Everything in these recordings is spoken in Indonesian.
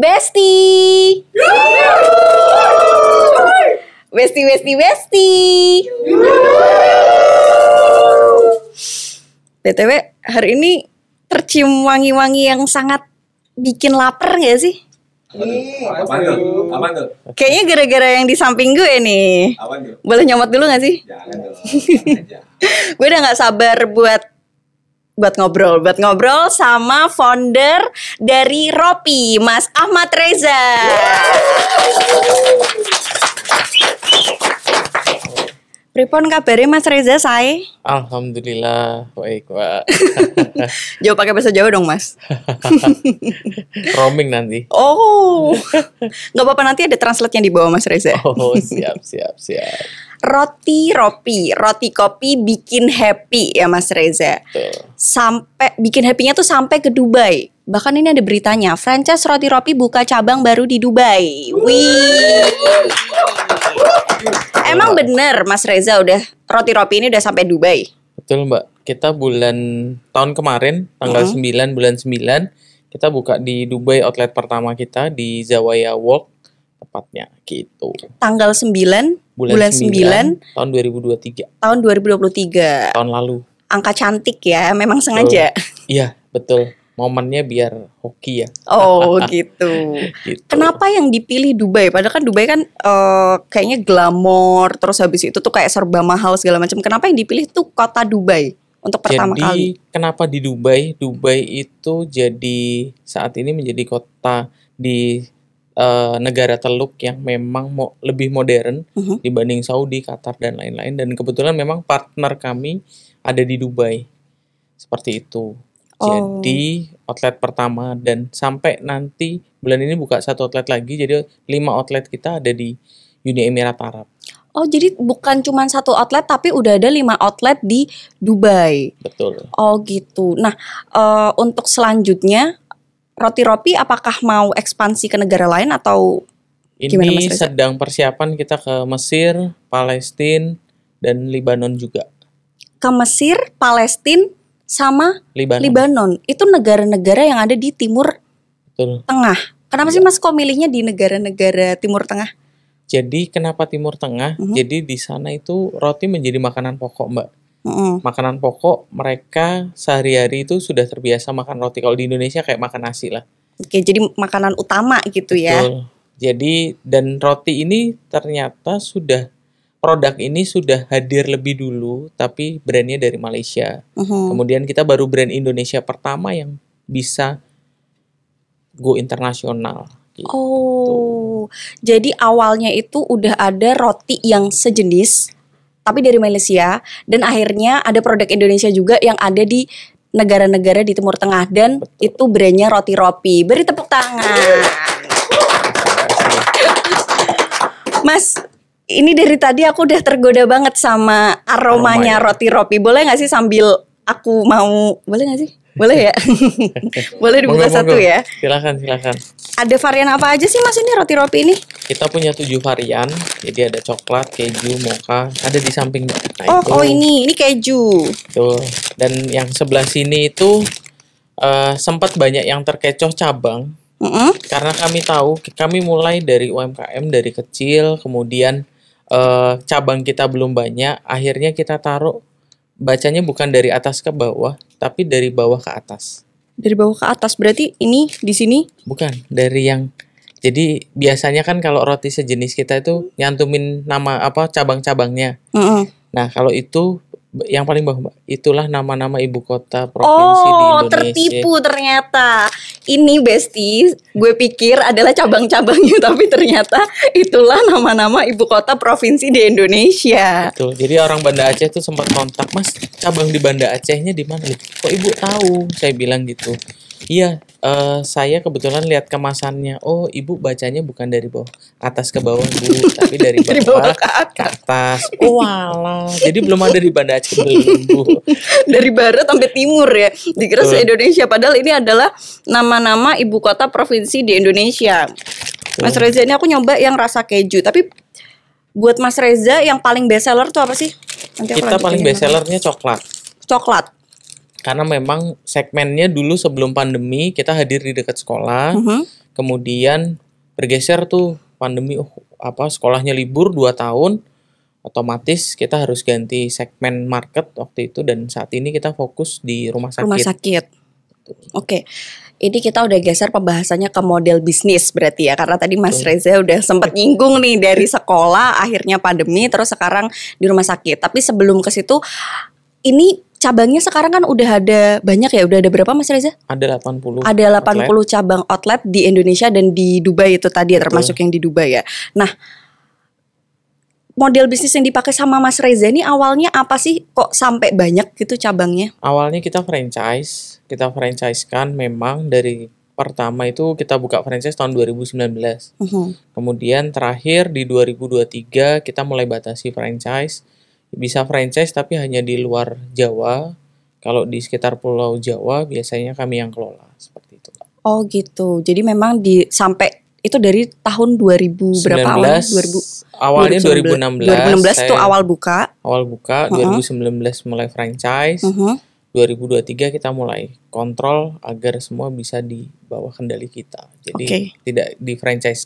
Besti. Besti, besti, besti. BTW, hari ini tercium wangi-wangi yang sangat bikin lapar gak sih? Hmm, Kayaknya gara-gara yang di samping gue nih. tuh? Boleh nyomot dulu gak sih? Jangan dong. gue udah gak sabar buat buat ngobrol, buat ngobrol sama founder dari Ropi, Mas Ahmad Reza. Pripon kabare Mas Reza say. Alhamdulillah baik Pak. Jauh pakai bahasa Jawa dong Mas. Roaming nanti. Oh, nggak apa-apa nanti ada translate yang dibawa Mas Reza. Oh siap siap siap roti ropi, roti kopi bikin happy ya Mas Reza. Sampai bikin happynya tuh sampai ke Dubai. Bahkan ini ada beritanya, franchise roti ropi buka cabang baru di Dubai. Wih. Emang bener Mas Reza udah roti ropi ini udah sampai Dubai? Betul Mbak. Kita bulan tahun kemarin tanggal mm-hmm. sembilan, -hmm. 9 bulan 9 kita buka di Dubai outlet pertama kita di Zawaya Walk tepatnya gitu. Tanggal 9 bulan, bulan 9, 9 tahun 2023. Tahun 2023. Tahun lalu. Angka cantik ya, memang sengaja. Iya, betul. Momennya biar hoki ya. Oh, gitu. gitu. Kenapa yang dipilih Dubai? Padahal kan Dubai kan uh, kayaknya glamor, terus habis itu tuh kayak serba mahal segala macam. Kenapa yang dipilih tuh kota Dubai? untuk pertama jadi, kali. Kenapa di Dubai? Dubai itu jadi saat ini menjadi kota di uh, negara Teluk yang memang mo lebih modern uh-huh. dibanding Saudi, Qatar dan lain-lain dan kebetulan memang partner kami ada di Dubai. Seperti itu. Oh. Jadi outlet pertama dan sampai nanti bulan ini buka satu outlet lagi jadi lima outlet kita ada di Uni Emirat Arab. Oh jadi bukan cuma satu outlet tapi udah ada lima outlet di Dubai. Betul. Oh gitu. Nah uh, untuk selanjutnya Roti Ropi apakah mau ekspansi ke negara lain atau ini gimana Mas sedang persiapan kita ke Mesir, Palestina dan Lebanon juga. Ke Mesir, Palestina sama Libanon. Libanon. Itu negara-negara yang ada di timur Betul. tengah. Kenapa ya. sih iya. Mas kok milihnya di negara-negara timur tengah? Jadi kenapa timur tengah? Mm -hmm. Jadi di sana itu roti menjadi makanan pokok, Mbak. Mm. Makanan pokok mereka sehari-hari itu sudah terbiasa makan roti. Kalau di Indonesia kayak makan nasi lah. Oke, jadi makanan utama gitu ya. Betul. ya. Jadi dan roti ini ternyata sudah produk ini sudah hadir lebih dulu tapi brandnya dari Malaysia. Mm-hmm. Kemudian kita baru brand Indonesia pertama yang bisa go internasional. Gitu. Oh, jadi awalnya itu udah ada roti yang sejenis tapi dari Malaysia dan akhirnya ada produk Indonesia juga yang ada di negara-negara di Timur Tengah dan Betul. itu brandnya roti ropi. Beri tepuk tangan. Mas, ini dari tadi aku udah tergoda banget sama aromanya Aroma, roti ropi. Boleh nggak sih sambil aku mau, boleh nggak sih? Boleh ya? Boleh dibuka moga, satu ya? Silakan, silakan. Ada varian apa aja sih Mas ini roti ropi ini? Kita punya tujuh varian. Jadi ada coklat, keju, mocha, ada di samping. Nah, oh, itu. oh ini, ini keju. Tuh. Dan yang sebelah sini itu uh, sempat banyak yang terkecoh cabang. Mm -hmm. Karena kami tahu, kami mulai dari UMKM dari kecil, kemudian uh, cabang kita belum banyak, akhirnya kita taruh bacanya bukan dari atas ke bawah, tapi dari bawah ke atas. Dari bawah ke atas berarti ini di sini? Bukan, dari yang jadi biasanya kan kalau roti sejenis kita itu nyantumin nama apa cabang-cabangnya. Mm -hmm. Nah, kalau itu yang paling bawah itulah nama-nama ibu kota provinsi oh, di Indonesia. Oh, tertipu ternyata. Ini Besti, gue pikir adalah cabang-cabangnya tapi ternyata itulah nama-nama ibu kota provinsi di Indonesia. Betul. Jadi orang Banda Aceh tuh sempat kontak, "Mas, cabang di Banda Acehnya di mana?" "Kok Ibu tahu?" Saya bilang gitu. Iya, uh, saya kebetulan lihat kemasannya. Oh, ibu bacanya bukan dari bawah atas ke bawah bu, tapi dari bawah, dari bawah ke atas. Ke atas. Oh, wala. Jadi belum ada di Banda Aceh belum bu. dari barat sampai timur ya. Dikira se Indonesia. Padahal ini adalah nama-nama ibu kota provinsi di Indonesia. Betul. Mas Reza ini aku nyoba yang rasa keju, tapi buat Mas Reza yang paling bestseller tuh apa sih? Nanti Kita paling ya, best coklat. Coklat karena memang segmennya dulu sebelum pandemi kita hadir di dekat sekolah uh mm-hmm. -huh. kemudian bergeser tuh pandemi oh, apa sekolahnya libur 2 tahun otomatis kita harus ganti segmen market waktu itu dan saat ini kita fokus di rumah sakit. Rumah sakit. Oke. Okay. Ini kita udah geser pembahasannya ke model bisnis berarti ya karena tadi Mas Reza udah sempat nyinggung nih dari sekolah akhirnya pandemi terus sekarang di rumah sakit. Tapi sebelum ke situ ini cabangnya sekarang kan udah ada banyak ya, udah ada berapa Mas Reza? Ada 80. Ada 80 outlet. cabang outlet di Indonesia dan di Dubai itu tadi ya termasuk yang di Dubai ya. Nah, model bisnis yang dipakai sama Mas Reza ini awalnya apa sih kok sampai banyak gitu cabangnya? Awalnya kita franchise, kita franchise kan memang dari pertama itu kita buka franchise tahun 2019. Uhum. belas. Mm-hmm. Kemudian terakhir di 2023 kita mulai batasi franchise bisa franchise tapi hanya di luar Jawa. Kalau di sekitar Pulau Jawa biasanya kami yang kelola seperti itu. Oh gitu. Jadi memang di sampai itu dari tahun 2000 19, berapa awal? 2000 awalnya 2019. 2016 itu awal buka. Awal buka, uh -huh. 2019 mulai franchise. Uh -huh. 2023 kita mulai kontrol agar semua bisa di bawah kendali kita. Jadi okay. tidak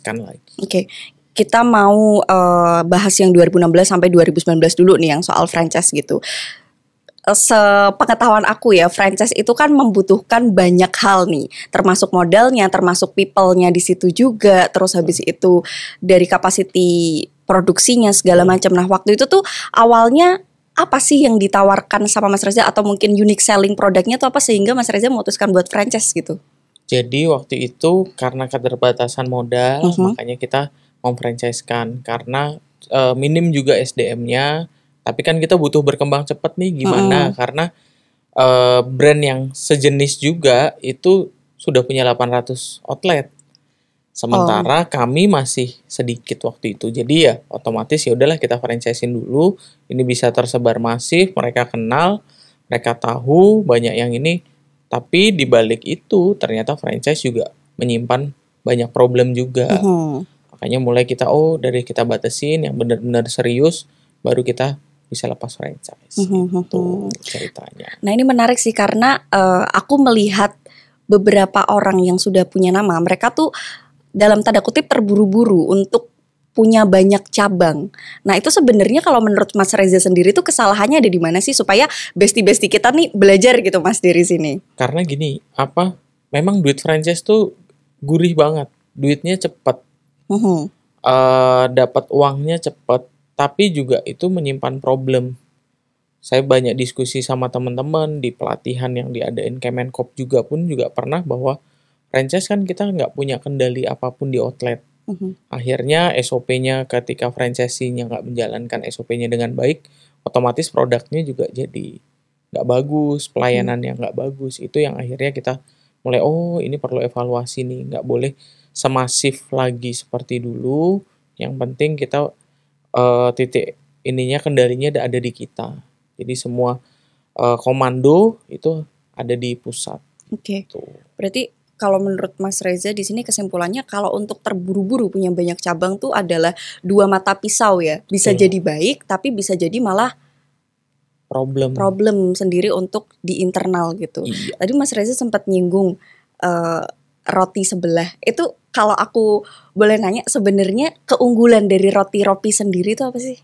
kan lagi. Oke. Okay kita mau uh, bahas yang 2016 sampai 2019 dulu nih yang soal franchise gitu. Eh, sepengetahuan aku ya, franchise itu kan membutuhkan banyak hal nih, termasuk modalnya, termasuk people-nya di situ juga, terus habis itu dari capacity produksinya segala macam. Nah, waktu itu tuh awalnya apa sih yang ditawarkan sama Mas Reza atau mungkin unique selling produknya tuh apa sehingga Mas Reza memutuskan buat franchise gitu? Jadi waktu itu karena keterbatasan modal, uh mhm. -huh. makanya kita memfranchisekan karena e, minim juga SDM-nya. Tapi kan kita butuh berkembang cepat nih gimana? Uh. Karena e, brand yang sejenis juga itu sudah punya 800 outlet. Sementara oh. kami masih sedikit waktu itu. Jadi ya otomatis ya udahlah kita franchisein dulu. Ini bisa tersebar masif, mereka kenal, mereka tahu banyak yang ini. Tapi di balik itu ternyata franchise juga menyimpan banyak problem juga. Uh mm-hmm. -huh. Makanya mulai kita oh dari kita batasin yang benar-benar serius baru kita bisa lepas franchise mm -hmm. hmm, hmm itu hmm. ceritanya. Nah ini menarik sih karena uh, aku melihat beberapa orang yang sudah punya nama mereka tuh dalam tanda kutip terburu-buru untuk punya banyak cabang. Nah itu sebenarnya kalau menurut Mas Reza sendiri itu kesalahannya ada di mana sih supaya besti-besti kita nih belajar gitu Mas dari sini. Karena gini apa memang duit franchise tuh gurih banget, duitnya cepat Uh, dapat uangnya cepat, tapi juga itu menyimpan problem. Saya banyak diskusi sama teman-teman di pelatihan yang diadain Kemenkop juga pun juga pernah bahwa franchise kan kita nggak punya kendali apapun di outlet. Uhum. Mm-hmm. Akhirnya SOP-nya ketika franchise nya nggak menjalankan SOP-nya dengan baik, otomatis produknya juga jadi nggak bagus, pelayanan yang nggak bagus. Itu yang akhirnya kita mulai oh ini perlu evaluasi nih, nggak boleh semasif lagi seperti dulu. Yang penting kita uh, titik ininya kendalinya ada di kita. Jadi semua uh, komando itu ada di pusat. Oke. Okay. Gitu. Berarti kalau menurut Mas Reza di sini kesimpulannya kalau untuk terburu-buru punya banyak cabang tuh adalah dua mata pisau ya. Bisa jadi baik tapi bisa jadi malah problem problem sendiri untuk di internal gitu. Iya. Tadi Mas Reza sempat nyinggung uh, roti sebelah itu kalau aku boleh nanya sebenarnya keunggulan dari roti ropi sendiri itu apa sih?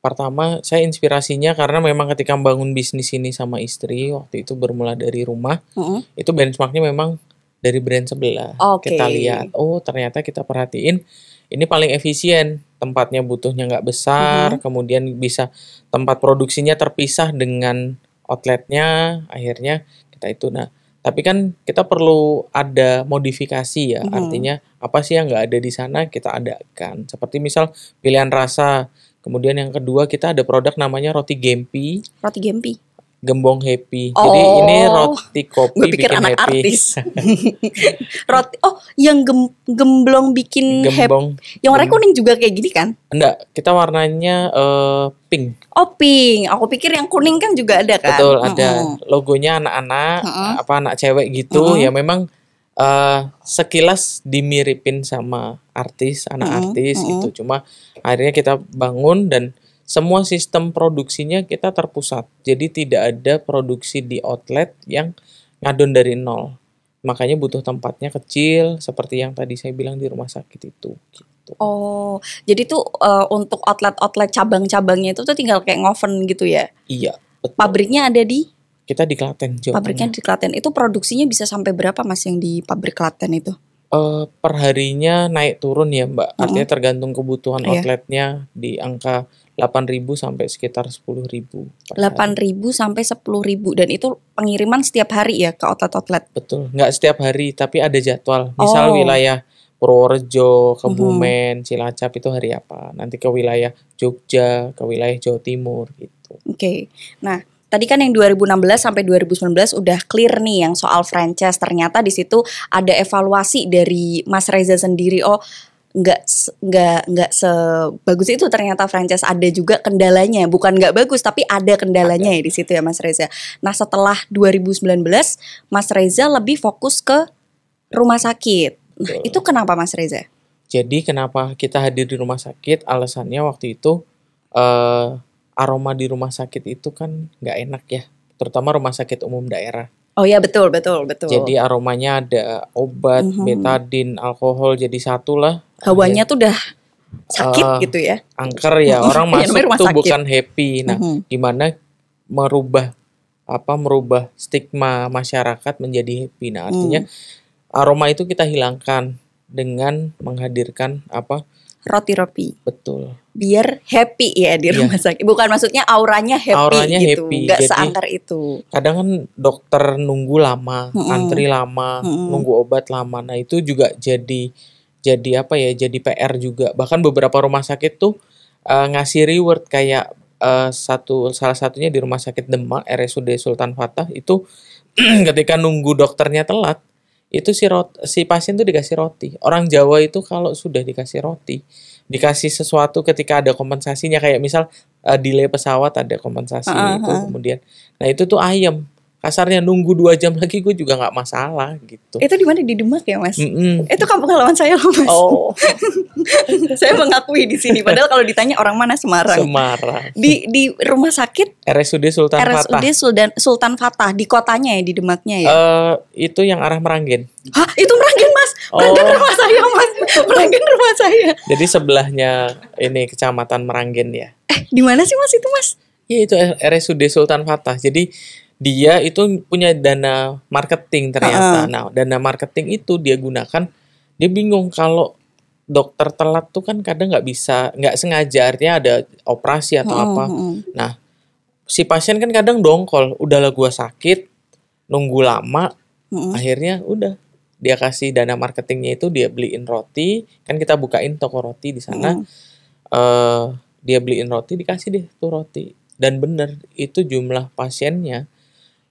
Pertama, saya inspirasinya karena memang ketika bangun bisnis ini sama istri waktu itu bermula dari rumah, mm -hmm. itu benchmarknya memang dari brand sebelah. Okay. Kita lihat, oh ternyata kita perhatiin ini paling efisien, tempatnya butuhnya nggak besar, mm -hmm. kemudian bisa tempat produksinya terpisah dengan outletnya, akhirnya kita itu nah tapi kan kita perlu ada modifikasi ya, -hmm. artinya apa sih yang nggak ada di sana kita adakan. Seperti misal pilihan rasa, kemudian yang kedua kita ada produk namanya roti gempi. Roti gempi. Gembong Happy. Oh. Jadi ini oh. roti kopi Gue bikin anak happy. artis. roti oh yang gem, gemblong bikin gembong, happy. Yang warna kuning juga kayak gini kan? Enggak, kita warnanya uh, pink. Oh, pink. Aku pikir yang kuning kan juga ada kan? Betul, ada. Mm -hmm. Logonya anak-anak mm -hmm. apa anak cewek gitu. Mm -hmm. Ya memang uh, sekilas dimiripin sama artis, anak mm -hmm. artis mm -hmm. gitu. Cuma akhirnya kita bangun dan semua sistem produksinya kita terpusat. Jadi tidak ada produksi di outlet yang ngadon dari nol. Makanya butuh tempatnya kecil seperti yang tadi saya bilang di rumah sakit itu. Gitu. Oh, jadi tuh uh, untuk outlet-outlet cabang-cabangnya itu tuh tinggal kayak ngoven gitu ya? Iya. Betul. Pabriknya ada di? Kita di Klaten. Jawa Pabriknya di Klaten. Itu produksinya bisa sampai berapa mas yang di pabrik Klaten itu? Uh, perharinya naik turun ya mbak. Artinya mm -hmm. tergantung kebutuhan iya. outletnya yeah. di angka 8.000 sampai sekitar 10.000. 8.000 sampai 10.000 dan itu pengiriman setiap hari ya ke outlet-outlet. Betul, nggak setiap hari tapi ada jadwal. Misal oh. wilayah Purworejo, Kebumen, hmm. Cilacap itu hari apa? Nanti ke wilayah Jogja, ke wilayah Jawa Timur gitu. Oke. Okay. Nah, tadi kan yang 2016 sampai 2019 udah clear nih yang soal franchise. Ternyata di situ ada evaluasi dari Mas Reza sendiri. Oh, nggak nggak nggak sebagus itu ternyata franchise ada juga kendalanya bukan nggak bagus tapi ada kendalanya ada. ya di situ ya Mas Reza. Nah setelah 2019 Mas Reza lebih fokus ke rumah sakit. Nah, itu kenapa Mas Reza? Jadi kenapa kita hadir di rumah sakit? Alasannya waktu itu uh, aroma di rumah sakit itu kan nggak enak ya, terutama rumah sakit umum daerah. Oh ya betul betul betul. Jadi aromanya ada obat, mm -hmm. betadin, alkohol, jadi satu lah hawanya iya. tuh udah sakit uh, gitu ya. Angker ya, orang iya, masuk ya, tuh bukan happy. Nah, mm-hmm. gimana merubah apa merubah stigma masyarakat menjadi happy. Nah, mm. artinya mm. aroma itu kita hilangkan dengan menghadirkan apa roti-roti. Betul. Biar happy ya di iya. rumah yeah. sakit. Bukan maksudnya auranya happy auranya gitu. Happy. Gak Jadi, seangker itu. Kadang kan dokter nunggu lama, mm hmm antri lama, mm hmm nunggu obat lama. Nah, itu juga jadi jadi apa ya jadi PR juga bahkan beberapa rumah sakit tuh uh, ngasih reward kayak uh, satu salah satunya di rumah sakit Demak RSUD Sultan Fatah itu ketika nunggu dokternya telat itu si rot si pasien tuh dikasih roti orang Jawa itu kalau sudah dikasih roti dikasih sesuatu ketika ada kompensasinya kayak misal uh, delay pesawat ada kompensasi uh -huh. itu kemudian nah itu tuh ayam kasarnya nunggu dua jam lagi gue juga nggak masalah gitu itu di mana di Demak ya mas Mm-mm. itu kampung halaman saya loh mas oh saya mengakui di sini padahal kalau ditanya orang mana Semarang Semarang di di rumah sakit RSUD Sultan RSUD Fatah RSUD Sultan Sultan Fatah di kotanya ya di Demaknya ya uh, itu yang arah Meranggen Hah, itu Meranggen mas Meranggen oh. rumah saya mas Meranggen rumah saya jadi sebelahnya ini kecamatan Meranggen ya eh di mana sih mas itu mas ya itu RSUD Sultan Fatah jadi dia itu punya dana marketing ternyata. Uh Nah, dana marketing itu dia gunakan dia bingung kalau dokter telat tuh kan kadang nggak bisa nggak sengaja artinya ada operasi atau uh apa. Nah, si pasien kan kadang dongkol, udahlah gue sakit, nunggu lama, uh akhirnya udah dia kasih dana marketingnya itu dia beliin roti, kan kita bukain toko roti di sana. Uh -uh. Uh, dia beliin roti dikasih deh tuh roti dan bener itu jumlah pasiennya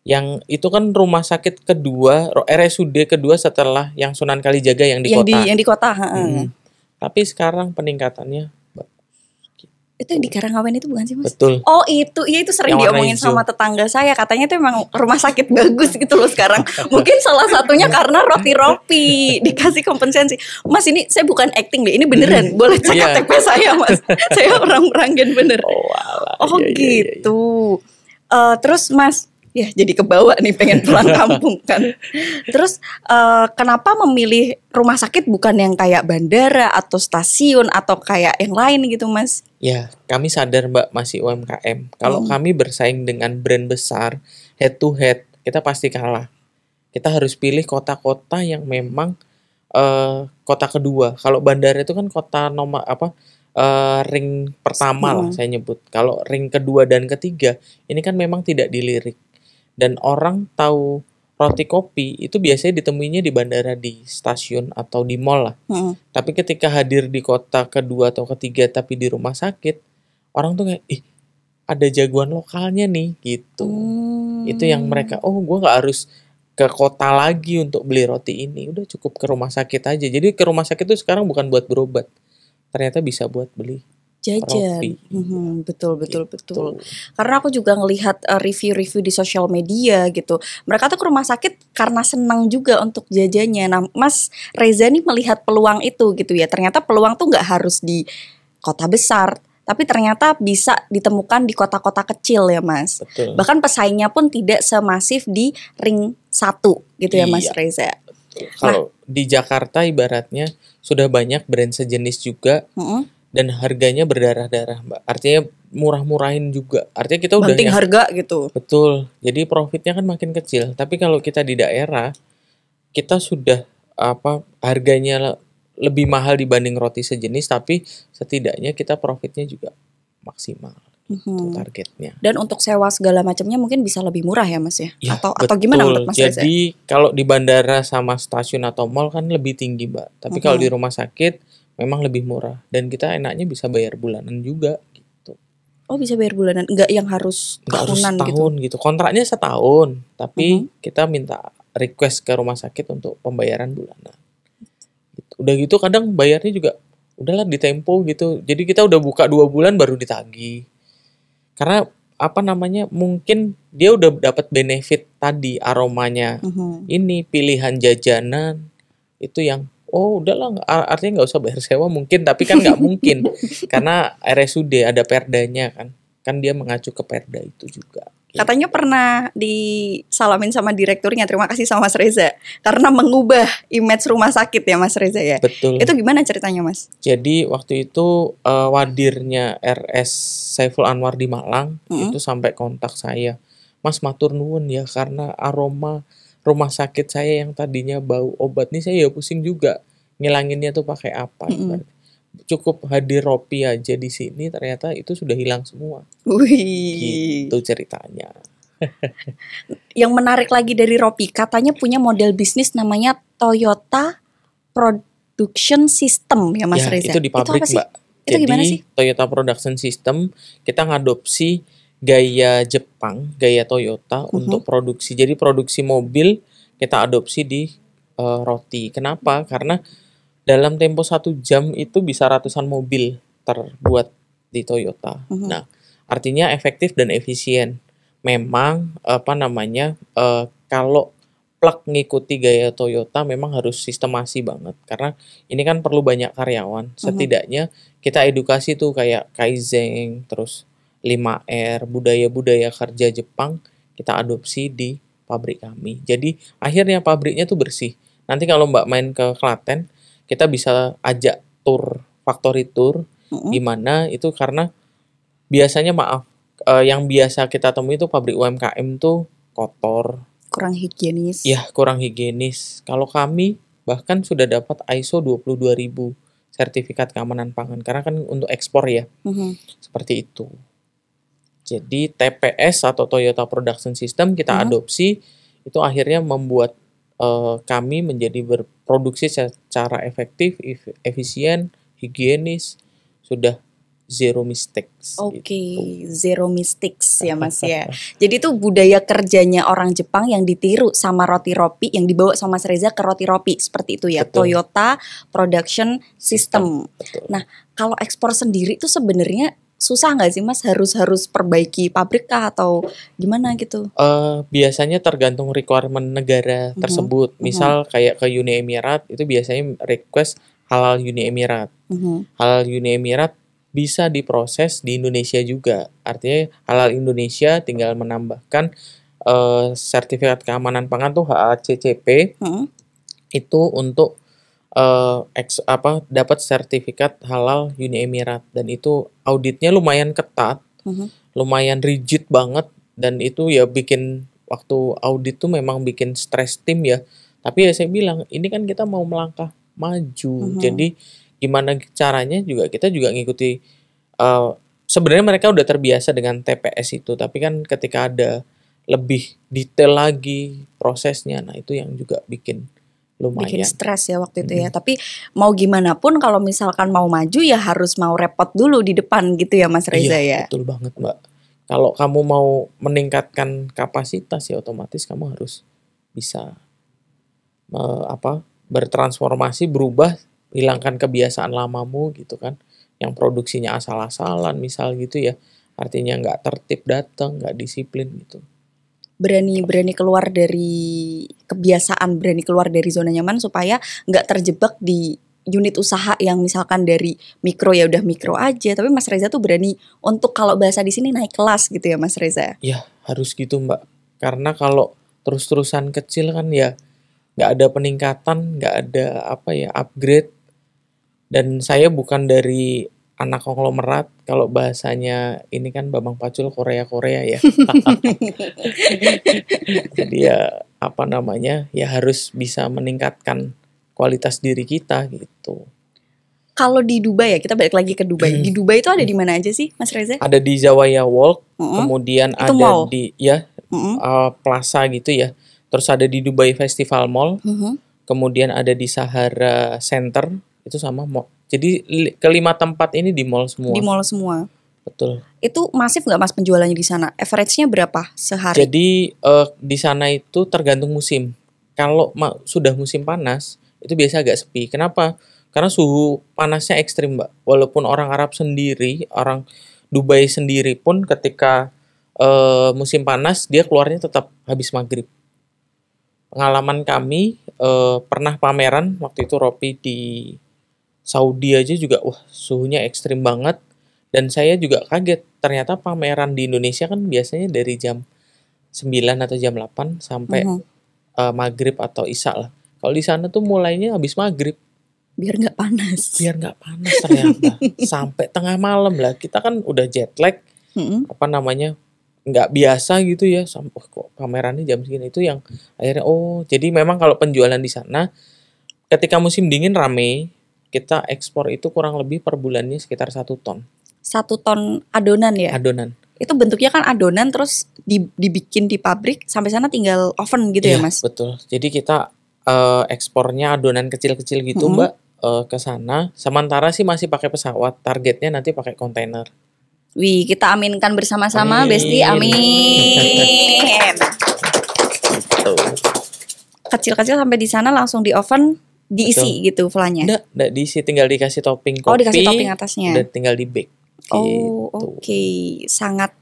yang itu kan rumah sakit kedua RSUD eh, kedua setelah yang Sunan Kalijaga yang di yang kota. Di, yang di kota. Hmm. Tapi sekarang peningkatannya itu yang di Karangawen itu bukan sih mas? Betul. Oh itu, iya itu sering yang diomongin sama tetangga saya. Katanya itu emang rumah sakit bagus gitu loh sekarang. Mungkin salah satunya karena roti Ropi dikasih kompensasi. Mas ini saya bukan acting deh, ini beneran. Hmm. Boleh cek yeah. tempe saya mas. saya orang Meranggen bener. Oh, alah, oh iya, gitu. Iya, iya. Uh, terus mas ya jadi kebawa nih pengen pulang kampung kan. Terus uh, kenapa memilih rumah sakit bukan yang kayak bandara atau stasiun atau kayak yang lain gitu mas? Ya kami sadar mbak masih UMKM. Kalau hmm. kami bersaing dengan brand besar head to head kita pasti kalah. Kita harus pilih kota-kota yang memang uh, kota kedua. Kalau bandara itu kan kota nomor apa? uh, ring pertama hmm. lah saya nyebut. Kalau ring kedua dan ketiga ini kan memang tidak dilirik dan orang tahu roti kopi itu biasanya ditemuinya di bandara di stasiun atau di mall lah. -hmm. Tapi ketika hadir di kota kedua atau ketiga tapi di rumah sakit, orang tuh kayak ih ada jagoan lokalnya nih gitu. hmm. Itu yang mereka oh gue nggak harus ke kota lagi untuk beli roti ini, udah cukup ke rumah sakit aja. Jadi ke rumah sakit tuh sekarang bukan buat berobat, ternyata bisa buat beli jajan. Hmm, betul betul gitu. betul. Karena aku juga ngelihat uh, review-review di sosial media gitu. Mereka tuh ke rumah sakit karena senang juga untuk jajannya. Nah, Mas Reza nih melihat peluang itu gitu ya. Ternyata peluang tuh nggak harus di kota besar, tapi ternyata bisa ditemukan di kota-kota kecil ya, Mas. Betul. Bahkan pesaingnya pun tidak semasif di ring satu gitu iya. ya, Mas iya. Reza. Kalau nah, di Jakarta ibaratnya sudah banyak brand sejenis juga. Mm -hmm dan harganya berdarah-darah mbak artinya murah-murahin juga artinya kita udah penting harga gitu betul jadi profitnya kan makin kecil tapi kalau kita di daerah kita sudah apa harganya lebih mahal dibanding roti sejenis tapi setidaknya kita profitnya juga maksimal hmm. targetnya dan untuk sewa segala macamnya mungkin bisa lebih murah ya mas ya, ya atau betul. atau gimana untuk mas jadi kalau di bandara sama stasiun atau mall kan lebih tinggi mbak tapi hmm. kalau mhm. di rumah sakit memang lebih murah dan kita enaknya bisa bayar bulanan juga gitu. Oh bisa bayar bulanan, nggak yang harus nggak harus gitu? setahun gitu. gitu. Kontraknya setahun, tapi uh mm-hmm. -huh. kita minta request ke rumah sakit untuk pembayaran bulanan. Gitu. Udah gitu kadang bayarnya juga udahlah di tempo gitu. Jadi kita udah buka dua bulan baru ditagi Karena apa namanya mungkin dia udah dapat benefit tadi aromanya uh mm-hmm. -huh. ini pilihan jajanan itu yang oh udahlah artinya nggak usah bayar sewa mungkin tapi kan nggak mungkin karena RSUD ada perdanya kan kan dia mengacu ke perda itu juga Katanya pernah disalamin sama direkturnya. Terima kasih sama Mas Reza karena mengubah image rumah sakit ya Mas Reza ya. Betul. Itu gimana ceritanya Mas? Jadi waktu itu uh, wadirnya RS Saiful Anwar di Malang mm -hmm. itu sampai kontak saya. Mas matur ya karena aroma rumah sakit saya yang tadinya bau obat nih saya ya pusing juga ngilanginnya tuh pakai apa mm -hmm. cukup hadir Ropi aja di sini ternyata itu sudah hilang semua Wih. gitu ceritanya yang menarik lagi dari Ropi katanya punya model bisnis namanya Toyota Production System ya Mas ya, Reza itu di pabrik itu apa sih? mbak itu jadi, gimana sih? Toyota Production System kita ngadopsi gaya Jepang, gaya Toyota uh-huh. untuk produksi. Jadi produksi mobil kita adopsi di uh, roti. Kenapa? Karena dalam tempo satu jam itu bisa ratusan mobil terbuat di Toyota. Uh-huh. Nah, artinya efektif dan efisien. Memang apa namanya uh, kalau plak ngikuti gaya Toyota memang harus sistemasi banget karena ini kan perlu banyak karyawan. Mhm. Setidaknya kita edukasi tuh kayak kaizen terus 5R, budaya-budaya kerja Jepang kita adopsi di pabrik kami. Jadi akhirnya pabriknya tuh bersih. Nanti kalau Mbak main ke Klaten, kita bisa ajak tour factory tour mm-hmm. itu karena biasanya maaf eh, yang biasa kita temui itu pabrik UMKM tuh kotor, kurang higienis. Ya, kurang higienis. Kalau kami bahkan sudah dapat ISO 22000 sertifikat keamanan pangan karena kan untuk ekspor ya. Mm-hmm. Seperti itu. Jadi TPS atau Toyota Production System kita hmm. adopsi itu akhirnya membuat uh, kami menjadi berproduksi secara efektif, efisien, higienis, sudah zero mistakes. Oke, okay, gitu. zero mistakes ya Mas ya. Jadi itu budaya kerjanya orang Jepang yang ditiru sama roti ropi yang dibawa sama Mas Reza ke roti ropi seperti itu ya. Betul. Toyota Production System. Betul. Nah, kalau ekspor sendiri itu sebenarnya susah nggak sih mas harus harus perbaiki pabrik kah atau gimana gitu? Uh, biasanya tergantung requirement negara mm-hmm. tersebut. Mm-hmm. Misal uh-huh. kayak ke Uni Emirat itu biasanya request halal Uni Emirat. Uh-huh. Halal Uni Emirat bisa diproses di Indonesia juga. Artinya halal Indonesia tinggal menambahkan uh, sertifikat keamanan pangan tuh HACCP uh-huh. itu untuk uh, ex, apa dapat sertifikat halal Uni Emirat dan itu auditnya lumayan ketat, uh-huh. lumayan rigid banget dan itu ya bikin waktu audit tuh memang bikin stres tim ya. Tapi ya saya bilang ini kan kita mau melangkah maju, uh-huh. jadi gimana caranya juga kita juga ngikuti. Uh, Sebenarnya mereka udah terbiasa dengan TPS itu, tapi kan ketika ada lebih detail lagi prosesnya, nah itu yang juga bikin lumayan. bikin stres ya waktu itu hmm. ya. Tapi mau gimana pun kalau misalkan mau maju ya harus mau repot dulu di depan gitu ya Mas Reza iya, ya. Betul banget Mbak. Kalau kamu mau meningkatkan kapasitas ya otomatis kamu harus bisa me, apa bertransformasi berubah hilangkan kebiasaan lamamu gitu kan yang produksinya asal-asalan misal gitu ya artinya nggak tertib datang nggak disiplin gitu berani-berani keluar dari kebiasaan, berani keluar dari zona nyaman supaya nggak terjebak di unit usaha yang misalkan dari mikro ya udah mikro aja, tapi Mas Reza tuh berani untuk kalau bahasa di sini naik kelas gitu ya Mas Reza. ya harus gitu Mbak. Karena kalau terus-terusan kecil kan ya nggak ada peningkatan, nggak ada apa ya upgrade. Dan saya bukan dari anak konglomerat kalau bahasanya ini kan Bambang Pacul Korea Korea ya jadi ya apa namanya ya harus bisa meningkatkan kualitas diri kita gitu kalau di Dubai ya kita balik lagi ke Dubai hmm. di Dubai itu ada hmm. di mana aja sih Mas Reza ada di Zawaya Walk mm -hmm. kemudian itu ada mall. di ya mm -hmm. uh, plaza gitu ya terus ada di Dubai Festival Mall mm -hmm. kemudian ada di Sahara Center itu sama jadi kelima tempat ini di mall semua. Di mall semua. Betul. Itu masif nggak mas penjualannya di sana? Average-nya berapa sehari? Jadi uh, di sana itu tergantung musim. Kalau sudah musim panas itu biasa agak sepi. Kenapa? Karena suhu panasnya ekstrim, mbak. Walaupun orang Arab sendiri, orang Dubai sendiri pun ketika uh, musim panas dia keluarnya tetap habis maghrib. Pengalaman kami uh, pernah pameran waktu itu Ropi di Saudi aja juga wah suhunya ekstrim banget dan saya juga kaget ternyata pameran di Indonesia kan biasanya dari jam 9 atau jam 8 sampai mm -hmm. uh, maghrib atau isya lah kalau di sana tuh mulainya habis maghrib biar nggak panas biar nggak panas ternyata sampai tengah malam lah kita kan udah jet lag mm -hmm. apa namanya nggak biasa gitu ya sampai kok pamerannya jam segini itu yang akhirnya oh jadi memang kalau penjualan di sana ketika musim dingin rame kita ekspor itu kurang lebih per bulannya sekitar satu ton. Satu ton adonan ya? Adonan. Itu bentuknya kan adonan terus dibikin di pabrik sampai sana tinggal oven gitu ya, iya, ya mas? Betul. Jadi kita uh, ekspornya adonan kecil-kecil gitu mm -hmm. mbak uh, ke sana. Sementara sih masih pakai pesawat. Targetnya nanti pakai kontainer. Wih, kita aminkan bersama-sama, Besti. Amin. Kecil-kecil sampai di sana langsung di oven diisi Betul. gitu flanya. Enggak, enggak diisi, tinggal dikasih topping kopi. Oh, dikasih topping atasnya. Dan tinggal di bake. Oh, gitu. oke. Okay. Sangat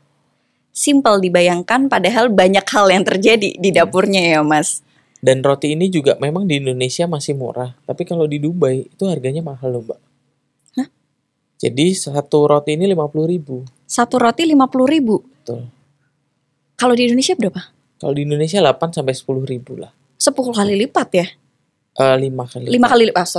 simpel dibayangkan padahal banyak hal yang terjadi di iya. dapurnya ya, Mas. Dan roti ini juga memang di Indonesia masih murah, tapi kalau di Dubai itu harganya mahal loh, Mbak. Jadi satu roti ini lima puluh ribu Satu roti lima puluh ribu Betul. Kalau di Indonesia berapa? Kalau di Indonesia delapan sampai sepuluh ribu lah. sepuluh kali lipat ya? Eh, lima kali lima kali lipat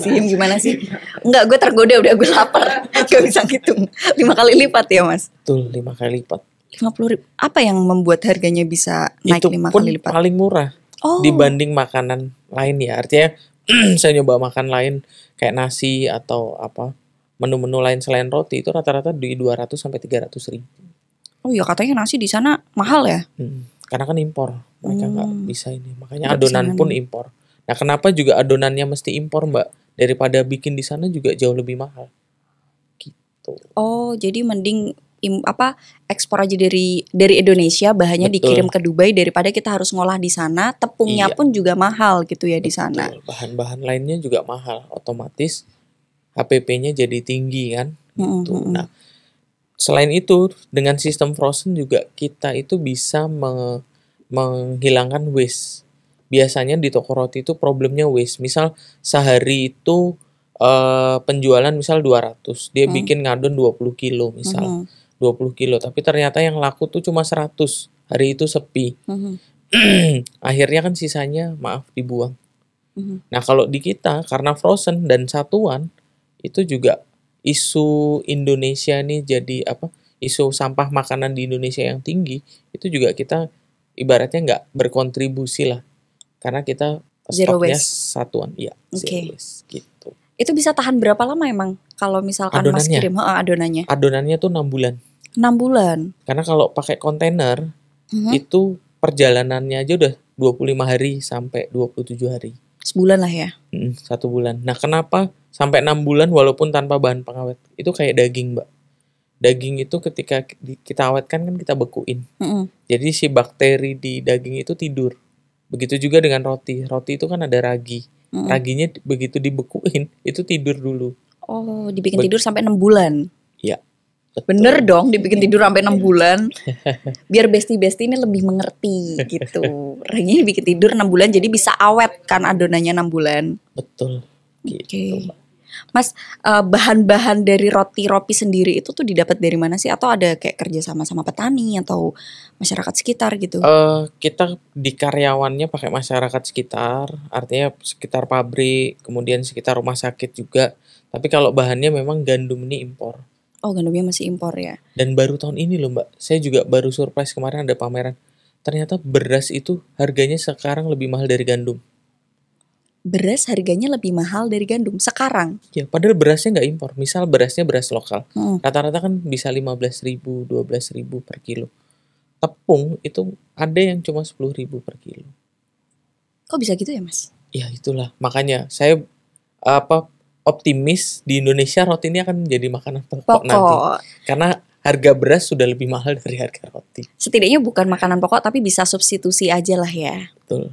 sih gimana sih enggak gue tergoda udah gue lapar gak bisa ngitung lima kali lipat ya mas Tuh, lima kali lipat lima puluh ribu apa yang membuat harganya bisa naik lima kali lipat paling murah oh. dibanding makanan lain ya artinya saya nyoba makan lain kayak nasi atau apa menu-menu lain selain roti itu rata-rata di dua ratus sampai tiga ratus ribu oh ya katanya nasi di sana mahal ya hmm, karena kan impor mereka nggak hmm. bisa ini makanya gak adonan pun impor Nah, kenapa juga adonannya mesti impor, Mbak? Daripada bikin di sana juga jauh lebih mahal. Gitu. Oh, jadi mending im, apa ekspor aja dari dari Indonesia bahannya Betul. dikirim ke Dubai daripada kita harus ngolah di sana tepungnya iya. pun juga mahal gitu ya Betul. di sana bahan-bahan lainnya juga mahal otomatis HPP-nya jadi tinggi kan gitu mm -hmm. nah selain itu dengan sistem frozen juga kita itu bisa me menghilangkan waste biasanya di toko roti itu problemnya waste. Misal sehari itu uh, penjualan misal 200, dia hmm. bikin ngadon 20 kilo misal. Hmm. 20 kilo, tapi ternyata yang laku tuh cuma 100. Hari itu sepi. Hmm. Akhirnya kan sisanya maaf dibuang. Hmm. Nah, kalau di kita karena frozen dan satuan itu juga isu Indonesia nih jadi apa? isu sampah makanan di Indonesia yang tinggi itu juga kita ibaratnya nggak berkontribusi lah karena kita zero stoknya waste. satuan iya okay. waste gitu itu bisa tahan berapa lama emang kalau misalkan adonannya. mas kirim uh, adonannya adonannya tuh enam bulan enam bulan karena kalau pakai kontainer mm-hmm. itu perjalanannya aja udah 25 hari sampai 27 hari sebulan lah ya mhm, satu bulan nah kenapa sampai enam bulan walaupun tanpa bahan pengawet itu kayak daging mbak daging itu ketika kita awetkan kan kita bekuin mm-hmm. jadi si bakteri di daging itu tidur Begitu juga dengan roti. Roti itu kan ada ragi. Mm -hmm. Raginya begitu dibekuin itu tidur dulu. Oh, dibikin Be tidur sampai enam bulan. Iya. Bener dong dibikin tidur sampai enam iya. bulan. Biar besti-besti ini lebih mengerti gitu. Raginya dibikin tidur enam bulan jadi bisa awet kan adonannya enam bulan. Betul. Gitu. Okay. Mas eh, bahan-bahan dari roti ropi sendiri itu tuh didapat dari mana sih atau ada kayak kerja sama sama petani atau masyarakat sekitar gitu? Uh, kita di karyawannya pakai masyarakat sekitar, artinya sekitar pabrik, kemudian sekitar rumah sakit juga. Tapi kalau bahannya memang gandum ini impor. Oh, gandumnya masih impor ya. Dan baru tahun ini loh, Mbak. Saya juga baru surprise kemarin ada pameran. Ternyata beras itu harganya sekarang lebih mahal dari gandum beras harganya lebih mahal dari gandum sekarang. Ya, padahal berasnya nggak impor. Misal berasnya beras lokal. rata hmm. Rata-rata kan bisa 15 ribu, 12 ribu per kilo. Tepung itu ada yang cuma 10 ribu per kilo. Kok bisa gitu ya, Mas? Ya, itulah. Makanya saya apa optimis di Indonesia roti ini akan menjadi makanan pokok, pokok. nanti. Karena harga beras sudah lebih mahal dari harga roti. Setidaknya bukan makanan pokok tapi bisa substitusi aja lah ya. Betul.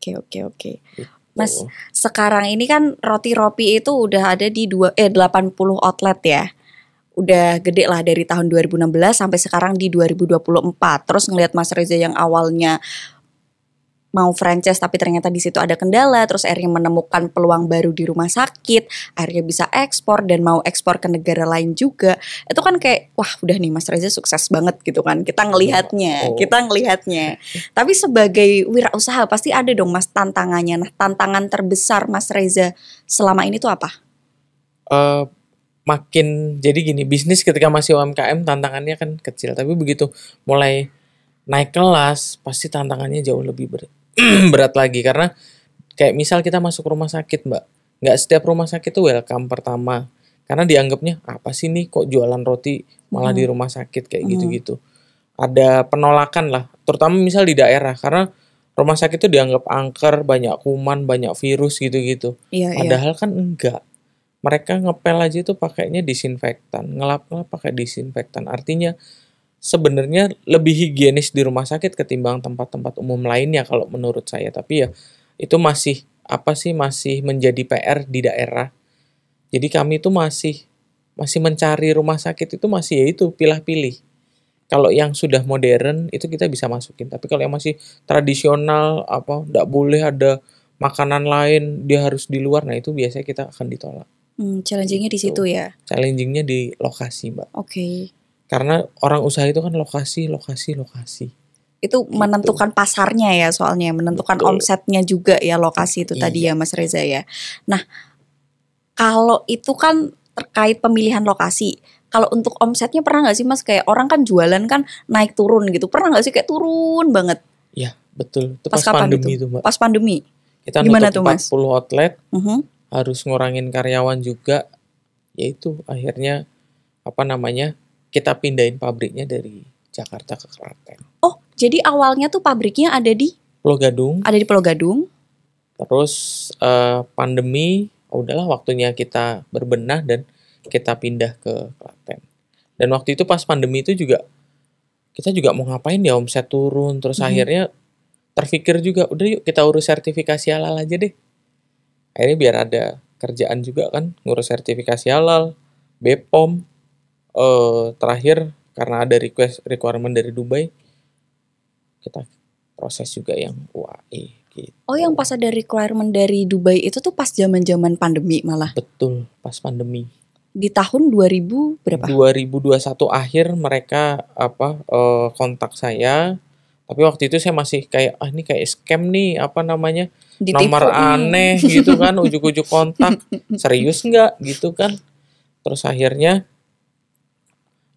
Oke, oke, oke. Gitu. Mas, oh. sekarang ini kan roti ropi itu udah ada di dua eh 80 outlet ya. Udah gede lah dari tahun 2016 sampai sekarang di 2024. Terus ngelihat Mas Reza yang awalnya mau franchise tapi ternyata di situ ada kendala terus akhirnya menemukan peluang baru di rumah sakit akhirnya bisa ekspor dan mau ekspor ke negara lain juga itu kan kayak wah udah nih Mas Reza sukses banget gitu kan kita ngelihatnya oh. kita ngelihatnya tapi sebagai wirausaha pasti ada dong Mas tantangannya nah tantangan terbesar Mas Reza selama ini tuh apa uh, makin jadi gini bisnis ketika masih UMKM tantangannya kan kecil tapi begitu mulai naik kelas pasti tantangannya jauh lebih berat berat lagi karena kayak misal kita masuk rumah sakit mbak nggak setiap rumah sakit tuh welcome pertama karena dianggapnya apa sih nih kok jualan roti malah hmm. di rumah sakit kayak hmm. gitu-gitu ada penolakan lah terutama misal di daerah karena rumah sakit tuh dianggap angker banyak kuman banyak virus gitu-gitu iya, iya. padahal iya. kan enggak mereka ngepel aja tuh pakainya disinfektan ngelap-ngelap pakai disinfektan artinya sebenarnya lebih higienis di rumah sakit ketimbang tempat-tempat umum lainnya kalau menurut saya tapi ya itu masih apa sih masih menjadi PR di daerah jadi kami itu masih masih mencari rumah sakit itu masih ya itu pilah-pilih kalau yang sudah modern itu kita bisa masukin tapi kalau yang masih tradisional apa tidak boleh ada makanan lain dia harus di luar nah itu biasanya kita akan ditolak Hmm, challengingnya di gitu. situ ya. Challengingnya di lokasi, Mbak. Oke. Okay. Karena orang usaha itu kan lokasi, lokasi, lokasi. Itu gitu. menentukan pasarnya ya soalnya, menentukan Betul. omsetnya juga ya lokasi itu iya. tadi ya Mas Reza ya. Nah, kalau itu kan terkait pemilihan lokasi. Kalau untuk omsetnya pernah nggak sih Mas kayak orang kan jualan kan naik turun gitu. Pernah nggak sih kayak turun banget? Iya betul. Itu pas, pas pandemi itu, Mbak. Pas pandemi. Kita Gimana tuh, mas? 40 outlet. Uh mhm. -huh. Harus ngurangin karyawan juga. Yaitu akhirnya apa namanya? kita pindahin pabriknya dari Jakarta ke Klaten. Oh, jadi awalnya tuh pabriknya ada di Pulau Gadung. Ada di Pulau Gadung. Terus uh, pandemi, udahlah waktunya kita berbenah dan kita pindah ke Klaten. Dan waktu itu pas pandemi itu juga kita juga mau ngapain ya omset turun terus hmm. akhirnya terpikir juga udah yuk kita urus sertifikasi halal aja deh. Akhirnya biar ada kerjaan juga kan ngurus sertifikasi halal, BPOM, uh, terakhir karena ada request requirement dari Dubai kita proses juga yang UAE gitu. Oh, yang pas ada requirement dari Dubai itu tuh pas zaman-zaman pandemi malah. Betul, pas pandemi. Di tahun 2000 berapa? 2021 akhir mereka apa uh, kontak saya. Tapi waktu itu saya masih kayak ah ini kayak scam nih apa namanya? Ditipu nomor nih. aneh gitu kan ujuk-ujuk kontak. Serius nggak gitu kan? Terus akhirnya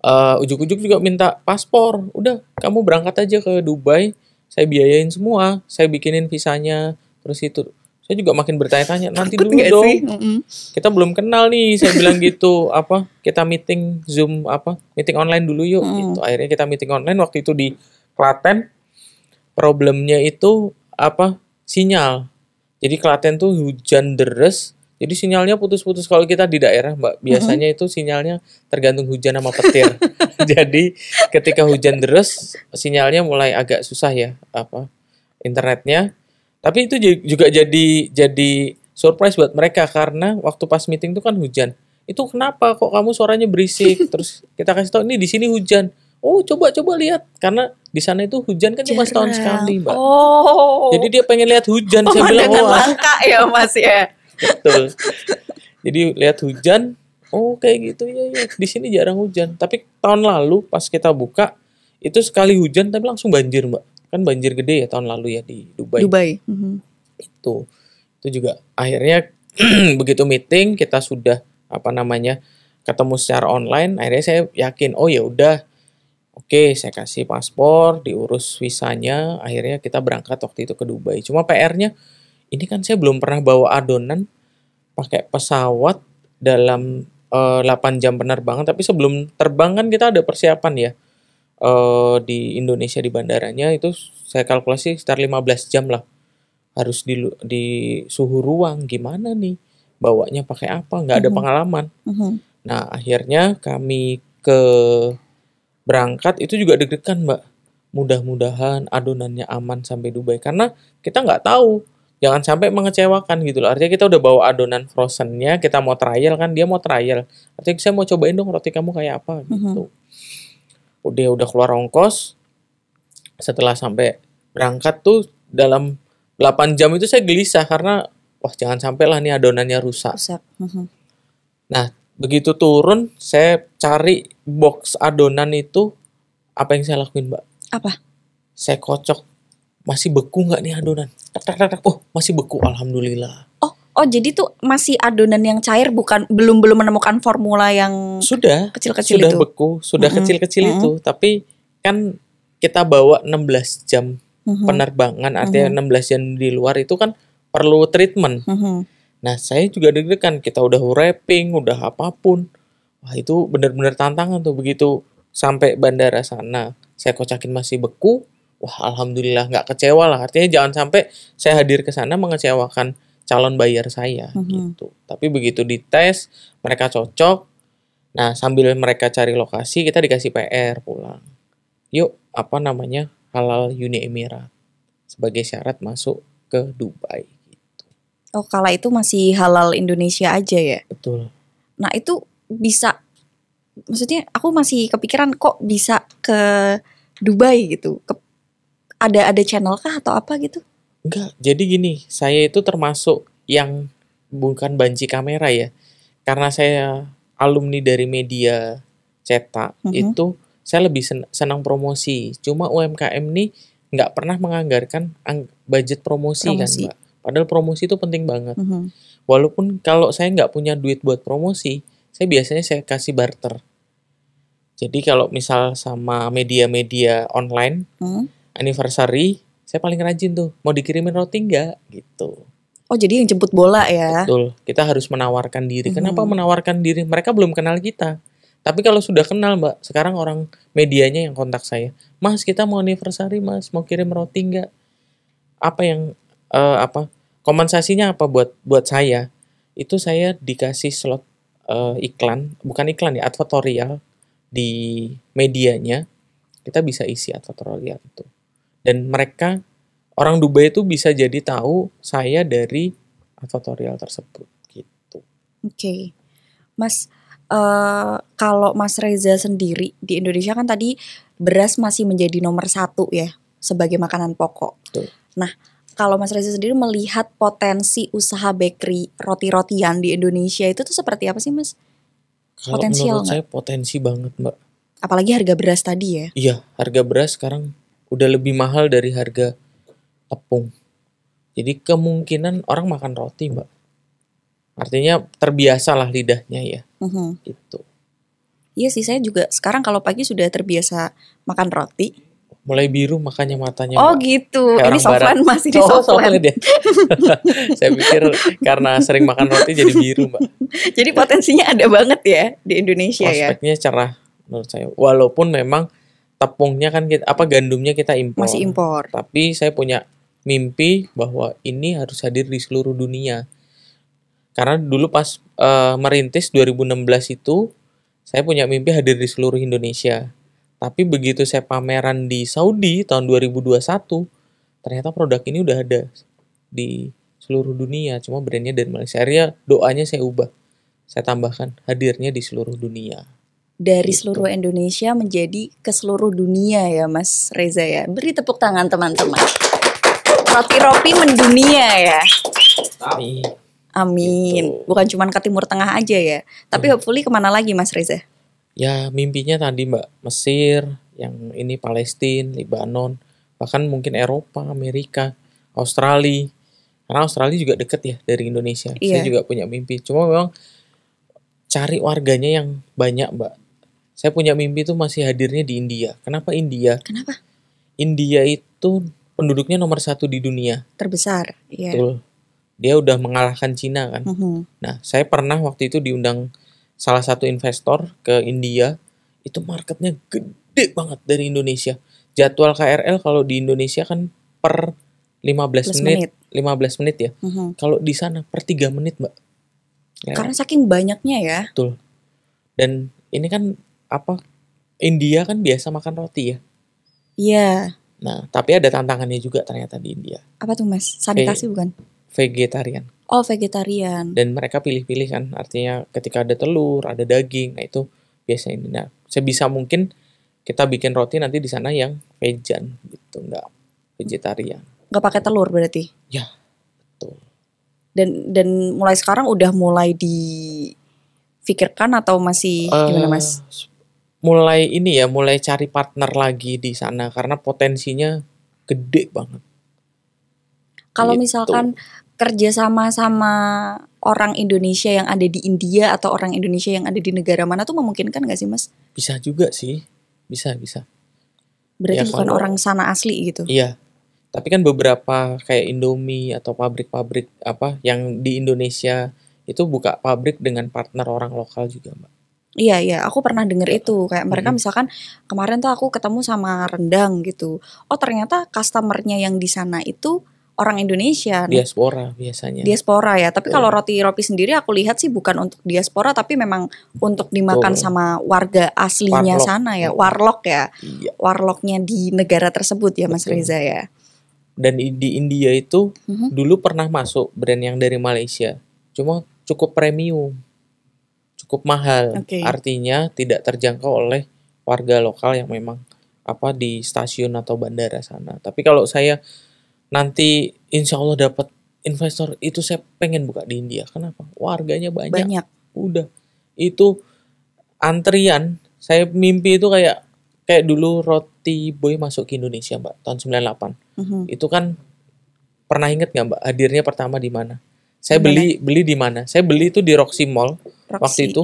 uh, ujuk-ujuk juga minta paspor. Udah, kamu berangkat aja ke Dubai, saya biayain semua, saya bikinin visanya, terus itu. Saya juga makin bertanya-tanya, nanti Takut dulu dong. Sih? Kita belum kenal nih, saya bilang gitu, apa? Kita meeting Zoom apa? Meeting online dulu yuk. Mm. Gitu. Akhirnya kita meeting online waktu itu di Klaten. Problemnya itu apa? Sinyal. Jadi Klaten tuh hujan deres, jadi sinyalnya putus-putus kalau kita di daerah, Mbak. Mm-hmm. Biasanya mm -hmm. itu sinyalnya tergantung hujan sama petir. Jadi ketika hujan deras, sinyalnya mulai agak susah ya apa internetnya. Tapi itu juga jadi jadi surprise buat mereka karena waktu pas meeting itu kan hujan. Itu kenapa kok kamu suaranya berisik? Terus kita kasih tau ini di sini hujan. Oh, coba coba lihat karena di sana itu hujan kan cuma setahun sekali, Mbak. Oh. Jadi dia pengen lihat hujan. Saya bilang, "Oh, langka ya, Mas ya." betul jadi lihat hujan oh kayak gitu ya ya di sini jarang hujan tapi tahun lalu pas kita buka itu sekali hujan tapi langsung banjir mbak kan banjir gede ya tahun lalu ya di Dubai Dubai mm-hmm. itu itu juga akhirnya begitu meeting kita sudah apa namanya ketemu secara online akhirnya saya yakin oh ya udah oke saya kasih paspor diurus visanya akhirnya kita berangkat waktu itu ke Dubai cuma PR-nya ini kan saya belum pernah bawa adonan pakai pesawat dalam uh, eh, 8 jam penerbangan tapi sebelum terbang kan kita ada persiapan ya uh, di Indonesia di bandaranya itu saya kalkulasi sekitar 15 jam lah harus di di suhu ruang gimana nih bawanya pakai apa nggak ada mhm. pengalaman mhm. nah akhirnya kami ke berangkat itu juga deg-degan mbak mudah-mudahan adonannya aman sampai Dubai karena kita nggak tahu jangan sampai mengecewakan gitu loh. Artinya kita udah bawa adonan frozennya, kita mau trial kan, dia mau trial. Artinya saya mau cobain dong roti kamu kayak apa gitu. Mm-hmm. Udah udah keluar ongkos, setelah sampai berangkat tuh dalam 8 jam itu saya gelisah karena wah jangan sampai lah nih adonannya rusak. rusak. Mm-hmm. Nah begitu turun saya cari box adonan itu apa yang saya lakuin mbak? Apa? Saya kocok masih beku nggak nih adonan? Tak, tak, tak, tak. Oh, masih beku. Alhamdulillah. Oh, oh jadi tuh masih adonan yang cair bukan belum belum menemukan formula yang sudah kecil-kecil sudah itu. beku, sudah mm-hmm. kecil-kecil mm-hmm. itu. Tapi kan kita bawa 16 jam mm-hmm. penerbangan artinya mm-hmm. 16 jam di luar itu kan perlu treatment. Mm-hmm. Nah, saya juga deg-degan kita udah wrapping, udah apapun. Wah, itu benar-benar tantangan tuh begitu sampai bandara sana. Saya kocakin masih beku, wah alhamdulillah nggak kecewa lah artinya jangan sampai saya hadir ke sana mengecewakan calon bayar saya mm -hmm. gitu tapi begitu dites mereka cocok nah sambil mereka cari lokasi kita dikasih PR pulang yuk apa namanya halal Uni Emirat sebagai syarat masuk ke Dubai gitu oh kala itu masih halal Indonesia aja ya betul nah itu bisa maksudnya aku masih kepikiran kok bisa ke Dubai gitu. Ke, ada ada channel kah atau apa gitu? Enggak. Jadi gini, saya itu termasuk yang bukan banci kamera ya. Karena saya alumni dari media cetak mm -hmm. itu saya lebih senang promosi. Cuma UMKM ini nggak pernah menganggarkan budget promosi, kan, promosi kan, Mbak. Padahal promosi itu penting banget. Mm -hmm. Walaupun kalau saya nggak punya duit buat promosi, saya biasanya saya kasih barter. Jadi kalau misal sama media-media online, mm -hmm anniversary saya paling rajin tuh mau dikirimin roti nggak gitu oh jadi yang jemput bola ya betul kita harus menawarkan diri -hmm. kenapa menawarkan diri mereka belum kenal kita tapi kalau sudah kenal mbak sekarang orang medianya yang kontak saya mas kita mau anniversary mas mau kirim roti nggak apa yang uh, apa kompensasinya apa buat buat saya itu saya dikasih slot uh, iklan bukan iklan ya advertorial di medianya kita bisa isi advertorial itu dan mereka orang Dubai itu bisa jadi tahu saya dari tutorial tersebut gitu. Oke, okay. Mas. Uh, kalau Mas Reza sendiri di Indonesia kan tadi beras masih menjadi nomor satu ya sebagai makanan pokok. Betul. Nah, kalau Mas Reza sendiri melihat potensi usaha bakery roti-rotian di Indonesia itu tuh seperti apa sih, Mas? Kalau menurut saya potensi banget, Mbak. Apalagi harga beras tadi ya? Iya, harga beras sekarang udah lebih mahal dari harga tepung. Jadi kemungkinan orang makan roti, Mbak. Artinya terbiasalah lidahnya ya. Mm -hmm. Gitu. Iya sih, saya juga sekarang kalau pagi sudah terbiasa makan roti. Mulai biru makanya matanya. Oh mbak. gitu, Kayak ini soflan masih di oh, soflan. Ya. saya pikir karena sering makan roti jadi biru mbak. jadi potensinya ada banget ya di Indonesia Prospeknya ya. Prospeknya cerah menurut saya. Walaupun memang tepungnya kan kita apa gandumnya kita impor. Masih impor. Tapi saya punya mimpi bahwa ini harus hadir di seluruh dunia. Karena dulu pas e, merintis 2016 itu saya punya mimpi hadir di seluruh Indonesia. Tapi begitu saya pameran di Saudi tahun 2021, ternyata produk ini udah ada di seluruh dunia, cuma brandnya dari Malaysia. Area doanya saya ubah. Saya tambahkan hadirnya di seluruh dunia dari gitu. seluruh Indonesia menjadi ke seluruh dunia ya Mas Reza ya. Beri tepuk tangan teman-teman. Roti Ropi mendunia ya. Amin. Amin. Gitu. Bukan cuma ke Timur Tengah aja ya. Tapi hmm. hopefully kemana lagi Mas Reza? Ya mimpinya tadi Mbak Mesir, yang ini Palestina, Lebanon, bahkan mungkin Eropa, Amerika, Australia. Karena Australia juga deket ya dari Indonesia. Iya. Saya juga punya mimpi. Cuma memang cari warganya yang banyak mbak saya punya mimpi itu masih hadirnya di India. Kenapa India? Kenapa? India itu penduduknya nomor satu di dunia. Terbesar, iya. Betul. Dia udah mengalahkan Cina kan. Mm -hmm. Nah, saya pernah waktu itu diundang salah satu investor ke India. Itu marketnya gede banget dari Indonesia. Jadwal KRL kalau di Indonesia kan per 15 menit, menit. 15 menit ya. Mm -hmm. Kalau di sana per 3 menit, Mbak. Ya. Karena kan? saking banyaknya ya. Betul. Dan ini kan apa India kan biasa makan roti ya. Iya. Nah, tapi ada tantangannya juga ternyata di India. Apa tuh, Mas? Sanitasi Ve bukan? Vegetarian. Oh, vegetarian. Dan mereka pilih-pilih kan, artinya ketika ada telur, ada daging, nah itu biasanya ini. Nah, sebisa mungkin kita bikin roti nanti di sana yang vegan gitu, enggak vegetarian. Enggak pakai telur berarti? Ya, betul. Dan dan mulai sekarang udah mulai di atau masih uh, gimana eh, mas? mulai ini ya, mulai cari partner lagi di sana karena potensinya gede banget. Kalau gitu. misalkan kerja sama sama orang Indonesia yang ada di India atau orang Indonesia yang ada di negara mana tuh memungkinkan gak sih, Mas? Bisa juga sih, bisa bisa. Berarti ya, bukan kalau, orang sana asli gitu? Iya, tapi kan beberapa kayak Indomie atau pabrik-pabrik apa yang di Indonesia itu buka pabrik dengan partner orang lokal juga, Mbak. Iya iya, aku pernah denger iya. itu kayak mereka hmm. misalkan kemarin tuh aku ketemu sama rendang gitu. Oh ternyata customernya yang di sana itu orang Indonesia. Diaspora biasanya. Diaspora ya, tapi oh. kalau iya. roti roti sendiri aku lihat sih bukan untuk diaspora tapi memang untuk dimakan oh. sama warga aslinya warlock. sana ya, warlock ya, iya. warlocknya di negara tersebut ya Mas Betul. Reza ya. Dan di India itu mm -hmm. dulu pernah masuk brand yang dari Malaysia, cuma cukup premium cukup mahal. Okay. Artinya tidak terjangkau oleh warga lokal yang memang apa di stasiun atau bandara sana. Tapi kalau saya nanti insya Allah dapat investor itu saya pengen buka di India. Kenapa? Warganya banyak. Banyak. Udah. Itu antrian. Saya mimpi itu kayak kayak dulu roti boy masuk ke Indonesia, Mbak, tahun 98. Mm -hmm. Itu kan pernah inget nggak Mbak hadirnya pertama di mana? Saya beli beli di mana? Saya beli itu di Roxy Mall Proxy. waktu itu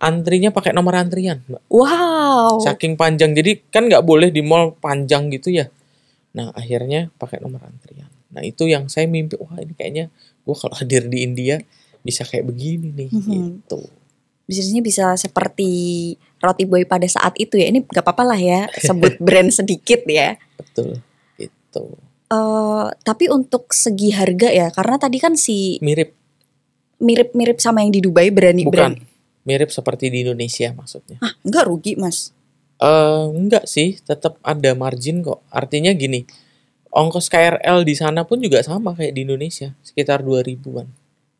antrinya pakai nomor antrian wow saking panjang jadi kan nggak boleh di mall panjang gitu ya nah akhirnya pakai nomor antrian nah itu yang saya mimpi wah ini kayaknya gue kalau hadir di India bisa kayak begini nih mm -hmm. gitu bisnisnya bisa seperti roti boy pada saat itu ya ini nggak apa-apa lah ya sebut brand sedikit ya betul itu uh, eh, tapi untuk segi harga ya karena tadi kan si mirip mirip-mirip sama yang di Dubai berani Bukan. berani. Mirip seperti di Indonesia maksudnya. Ah, enggak rugi, Mas. Uh, enggak sih, tetap ada margin kok. Artinya gini, ongkos KRL di sana pun juga sama kayak di Indonesia, sekitar dua ribuan,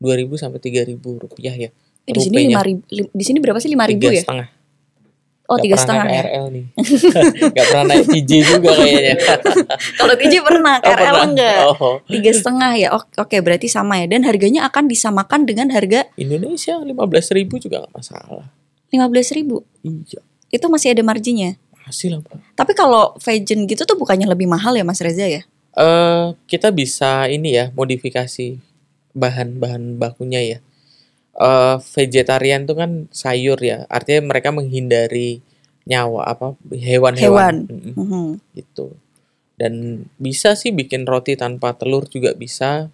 dua ribu sampai tiga ribu rupiah ya. Eh, di sini 5 ribu, di sini berapa sih lima ribu ya? setengah. Oh, ya? oh, oh tiga setengah ya. KRL nih. gak pernah naik TJ juga kayaknya. Kalau TJ pernah, oh, pernah. enggak. Tiga setengah ya. Oke, oke berarti sama ya. Dan harganya akan disamakan dengan harga Indonesia lima belas ribu juga nggak masalah. Lima belas ribu. Iya. Itu masih ada marginnya. Masih lah. Tapi kalau fashion gitu tuh bukannya lebih mahal ya Mas Reza ya? Eh uh, kita bisa ini ya modifikasi bahan-bahan bakunya ya uh, vegetarian tuh kan sayur ya artinya mereka menghindari nyawa apa hewan-hewan mm -hmm. gitu dan bisa sih bikin roti tanpa telur juga bisa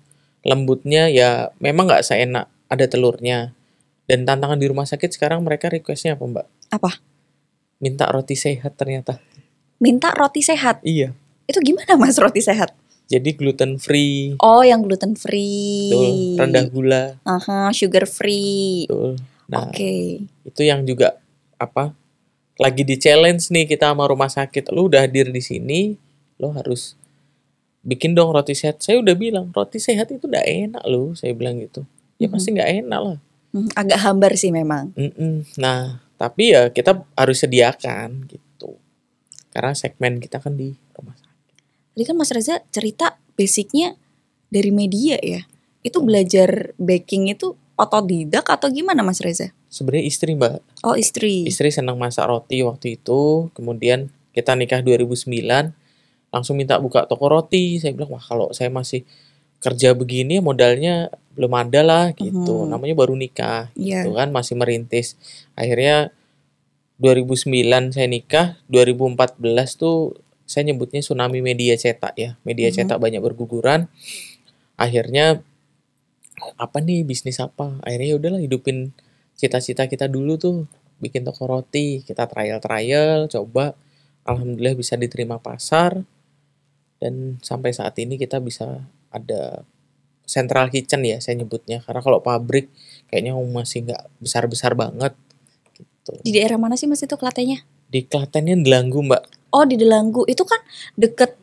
lembutnya ya memang nggak seenak ada telurnya dan tantangan di rumah sakit sekarang mereka requestnya apa mbak apa minta roti sehat ternyata minta roti sehat iya itu gimana mas roti sehat jadi gluten free. Oh, yang gluten free. Betul. Rendah gula. Aha, sugar free. Betul. Nah, Oke. Okay. Itu yang juga apa? Lagi di challenge nih kita sama rumah sakit. Lu udah hadir di sini, lo harus bikin dong roti sehat. Saya udah bilang roti sehat itu udah enak lu, Saya bilang gitu. Ya mm -hmm. pasti nggak enak lah. Mm, agak hambar sih memang. Mm -mm. Nah, tapi ya kita harus sediakan gitu. Karena segmen kita kan di rumah tadi kan Mas Reza cerita basicnya dari media ya. Itu belajar baking itu otodidak atau gimana Mas Reza? Sebenarnya istri mbak. Oh istri. Istri senang masak roti waktu itu. Kemudian kita nikah 2009 langsung minta buka toko roti. Saya bilang wah kalau saya masih kerja begini modalnya belum ada lah gitu. mm Namanya baru nikah yeah. gitu iya. kan masih merintis. Akhirnya 2009 saya nikah, 2014 tuh saya nyebutnya tsunami media cetak ya media mm -hmm. cetak banyak berguguran akhirnya apa nih bisnis apa akhirnya ya udahlah hidupin cita-cita kita dulu tuh bikin toko roti kita trial trial coba alhamdulillah bisa diterima pasar dan sampai saat ini kita bisa ada central kitchen ya saya nyebutnya karena kalau pabrik kayaknya masih nggak besar besar banget gitu di daerah mana sih mas itu kelatennya di kelatennya delanggu mbak oh di Delanggu itu kan deket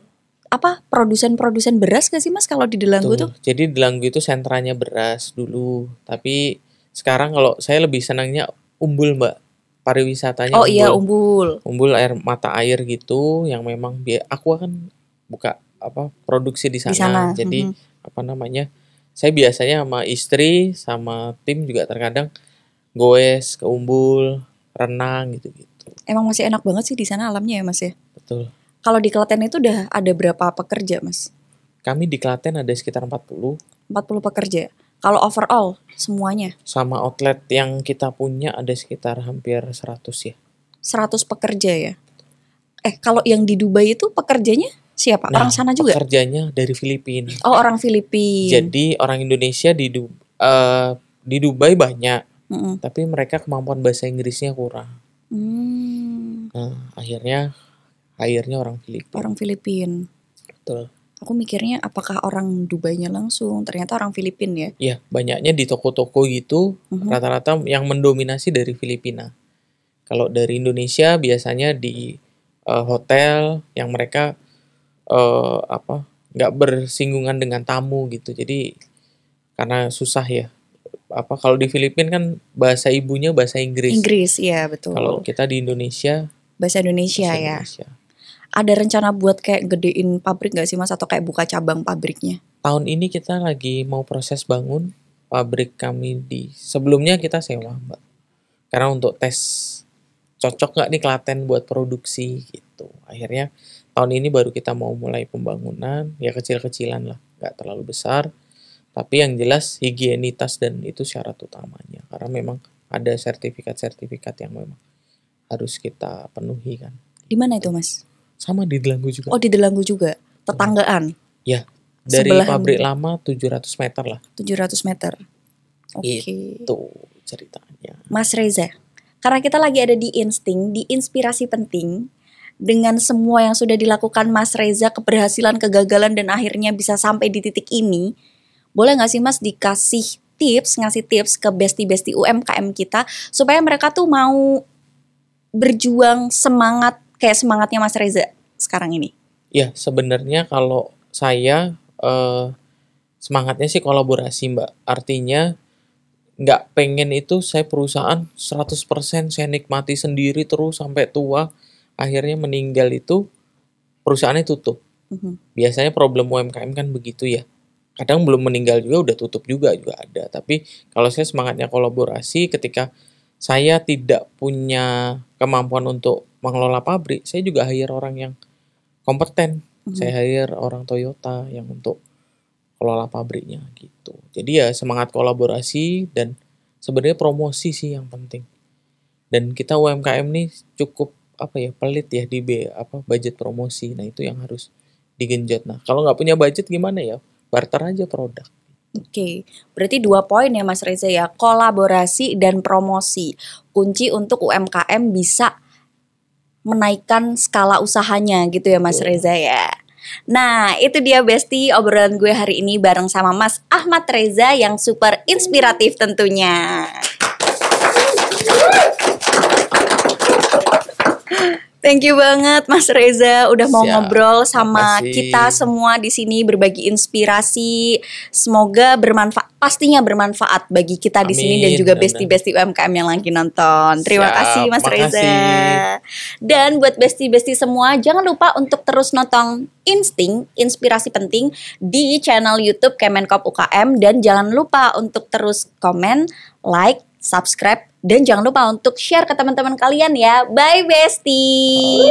apa produsen-produsen beras gak sih mas kalau di Delanggu tuh? Jadi Delanggu itu sentranya beras dulu, tapi sekarang kalau saya lebih senangnya umbul mbak pariwisatanya. Oh iya, umbul. iya umbul. Umbul air mata air gitu yang memang dia aku kan buka apa produksi di sana, di sana. jadi -hmm. apa namanya? Saya biasanya sama istri sama tim juga terkadang goes ke umbul renang gitu gitu emang masih enak banget sih di sana alamnya ya mas ya. Betul. Kalau di Klaten itu udah ada berapa pekerja mas? Kami di Klaten ada sekitar 40. 40 pekerja. Kalau overall semuanya? Sama outlet yang kita punya ada sekitar hampir 100 ya. 100 pekerja ya. Eh kalau yang di Dubai itu pekerjanya siapa? Nah, orang sana juga? Pekerjanya dari Filipina. Oh orang Filipina. Jadi orang Indonesia di du uh, di Dubai banyak, mm -hmm. tapi mereka kemampuan bahasa Inggrisnya kurang. Hmm. Nah, akhirnya akhirnya orang Filipina. Orang Filipin. Betul. Aku mikirnya apakah orang Dubainya langsung, ternyata orang Filipin ya? Iya, banyaknya di toko-toko gitu, mm-hmm. rata-rata yang mendominasi dari Filipina. Kalau dari Indonesia biasanya di uh, hotel yang mereka uh, apa nggak bersinggungan dengan tamu gitu, jadi karena susah ya apa kalau di Filipina kan bahasa ibunya bahasa Inggris. Inggris, iya betul. Kalau kita di Indonesia bahasa Indonesia, bahasa ya. Indonesia. ya. Ada rencana buat kayak gedein pabrik gak sih Mas atau kayak buka cabang pabriknya? Tahun ini kita lagi mau proses bangun pabrik kami di sebelumnya kita sewa, Mbak. Karena untuk tes cocok nggak nih Klaten buat produksi gitu. Akhirnya tahun ini baru kita mau mulai pembangunan, ya kecil-kecilan lah, nggak terlalu besar tapi yang jelas higienitas dan itu syarat utamanya karena memang ada sertifikat-sertifikat yang memang harus kita penuhi kan. Di mana itu mas? Sama di Delanggu juga. Oh di Delanggu juga, tetanggaan. Ya, dari Sebelahan pabrik lama 700 meter lah. 700 meter. Oke. Okay. Itu ceritanya. Mas Reza, karena kita lagi ada di insting, di inspirasi penting, dengan semua yang sudah dilakukan Mas Reza, keberhasilan, kegagalan, dan akhirnya bisa sampai di titik ini, boleh nggak sih Mas dikasih tips, ngasih tips ke besti-besti UMKM kita supaya mereka tuh mau berjuang semangat kayak semangatnya Mas Reza sekarang ini? Ya, sebenarnya kalau saya eh, semangatnya sih kolaborasi, Mbak. Artinya nggak pengen itu saya perusahaan 100% saya nikmati sendiri terus sampai tua akhirnya meninggal itu perusahaannya tutup. Mhm. Biasanya problem UMKM kan begitu ya kadang belum meninggal juga udah tutup juga juga ada tapi kalau saya semangatnya kolaborasi ketika saya tidak punya kemampuan untuk mengelola pabrik saya juga hire orang yang kompeten mm-hmm. saya hire orang Toyota yang untuk kelola pabriknya gitu jadi ya semangat kolaborasi dan sebenarnya promosi sih yang penting dan kita UMKM nih cukup apa ya pelit ya di B, apa budget promosi nah itu yang harus digenjot nah kalau nggak punya budget gimana ya barter aja produk Oke, okay. berarti dua poin ya Mas Reza ya, kolaborasi dan promosi. Kunci untuk UMKM bisa menaikkan skala usahanya gitu ya Mas Reza ya. Nah, itu dia Besti obrolan gue hari ini bareng sama Mas Ahmad Reza yang super inspiratif tentunya. Thank you banget Mas Reza udah mau Siap. ngobrol sama kita semua di sini berbagi inspirasi. Semoga bermanfaat pastinya bermanfaat bagi kita di sini dan juga besti-besti UMKM yang lagi nonton. Terima kasih Mas Makasih. Reza. Dan buat besti-besti semua jangan lupa untuk terus nonton Insting Inspirasi Penting di channel YouTube Kemenkop UKM dan jangan lupa untuk terus komen, like, subscribe dan jangan lupa untuk share ke teman-teman kalian ya. Bye Besti.